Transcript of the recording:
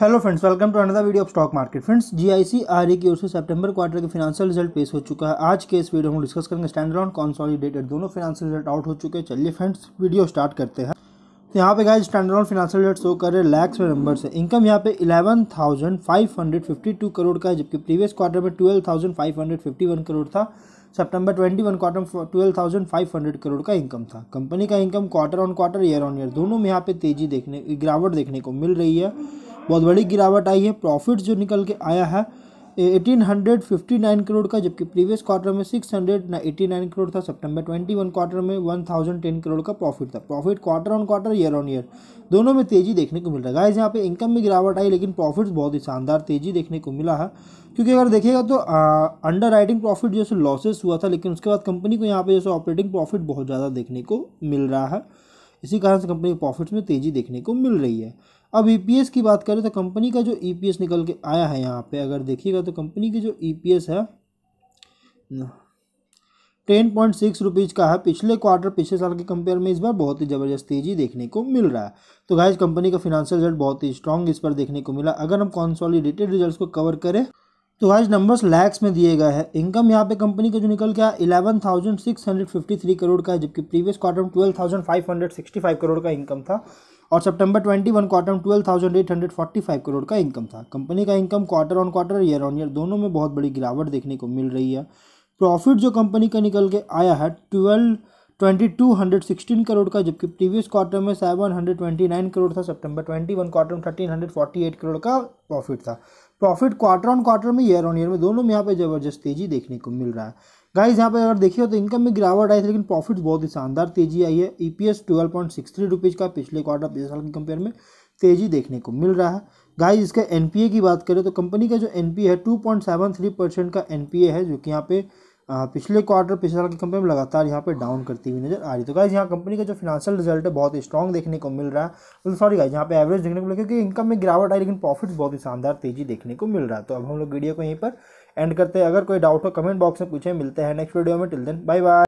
hello friends welcome to another video of stock market friends GIC RE की ओर से सितंबर क्वार्टर के फिनेंशियल रिजल्ट पेश हो चुका है आज के इस वीडियो में डिस्कस करेंगे स्टैंडर्ड अलाउन कॉन्सॉलिडेटेड दोनों फिनेंशियल रिजल्ट आउट हो चुके हैं चलिए फ्रेंड्स वीडियो स्टार्ट करते हैं तो यहाँ पे गए standalone financial result show कर रहे लैक्स में नंबर से इनकम यहाँ पे इलेवन करोड़ का है जबकि प्रीवियस क्वार्टर में ट्वेल्व करोड़ था twenty one quarter twelve crore का इनकम था कंपनी का income quarter on quarter year on year दोनों में यहाँ पे तेजी देखने गिरावट देखने को मिल रही है बहुत बड़ी गिरावट आई है प्रॉफिट जो निकल के आया है 1859 करोड़ का जबकि प्रीवियस क्वार्टर में 689 करोड़ था सितंबर 21 क्वार्टर में 1010 करोड़ का प्रॉफिट था profit quarter on quarter year on year दोनों में तेज़ी देखने को मिल रहा है यहाँ पे इनकम में गिरावट आई लेकिन प्रॉफिट्स बहुत ही शानदार तेज़ी देखने को मिला है क्योंकि अगर देखेगा तो अंडर राइटिंग प्रॉफिट जैसे लॉसेस हुआ था लेकिन उसके बाद कंपनी को यहाँ पर जैसे ऑपरेटिंग प्रॉफिट बहुत ज़्यादा देखने को मिल रहा है इसी कारण से कंपनी के प्रॉफिट्स में तेज़ी देखने को मिल रही है अब ई e की बात करें तो कंपनी का जो ई e निकल के आया है यहाँ पर अगर देखिएगा तो कंपनी की जो ई e है टेन पॉइंट सिक्स रुपीज़ का है पिछले क्वार्टर पिछले साल के कंपेयर में इस बार बहुत ही ज़बरदस्त तेजी देखने को मिल रहा है तो गाइज कंपनी का फिनेंशियल रिजल्ट बहुत ही स्ट्रॉन्ग इस पर देखने को मिला अगर हम कॉन्सॉलिडेटेड रिजल्ट्स को कवर करें तो आज नंबर्स लैक्स में दिए गए हैं इनकम यहाँ पे कंपनी का जो निकल के आया eleven thousand six hundred fifty three crore का है जबकि प्रीवियस क्वार्टर में twelve thousand five hundred sixty five crore का इनकम था और सितंबर वन क्वार्टर में thousand eight hundred forty five crore का इनकम था कंपनी का income quarter on quarter year on year दोनों में बहुत बड़ी गिरावट देखने को मिल रही है प्रॉफिट जो कंपनी का निकल के आया है ट्वेल्व 2216 करोड़ का जबकि प्रीवियस क्वार्टर में 729 करोड़ था सितंबर 21 क्वार्टर में 1348 करोड़ का प्रॉफिट था प्रॉफिट क्वार्टर ऑन क्वार्टर में ईयर ऑन ईयर में दोनों में यहाँ पे जबरदस्त तेजी देखने को मिल रहा है गाइज यहाँ पे अगर देखिए तो इनकम में गिरावट आई थी लेकिन प्रॉफिट बहुत ही शानदार तेजी आई है E P S twelve point six three का पिछले क्वार्टर पिछले साल के कंपेयर में तेजी देखने को मिल रहा है गाइज इसका एन पी ए की बात करें तो कंपनी का जो एन पी है two point seven three percent का एन पी ए है जो कि यहाँ पे पिछले क्वार्टर पिछले साल की कंपनी में लगातार यहाँ पे डाउन करती हुई नजर आ रही तो गाइज यहाँ कंपनी का जो फिनेंशियल रिजल्ट है बहुत स्ट्रॉग देखने को मिल रहा है तो सॉरी गाइज यहाँ पे एवरेज देखने को मिला क्योंकि इनकम में गिरावट आई लेकिन प्रॉफिट बहुत ही शानदार तेजी देखने को मिल रहा है तो अब हम लोग वीडियो को यहीं पर एंड करते हैं अगर कोई डाउट हो कमेंट बॉक्स में पूछे मिलते हैं नेक्स्ट वीडियो में टिल देन बाय बाय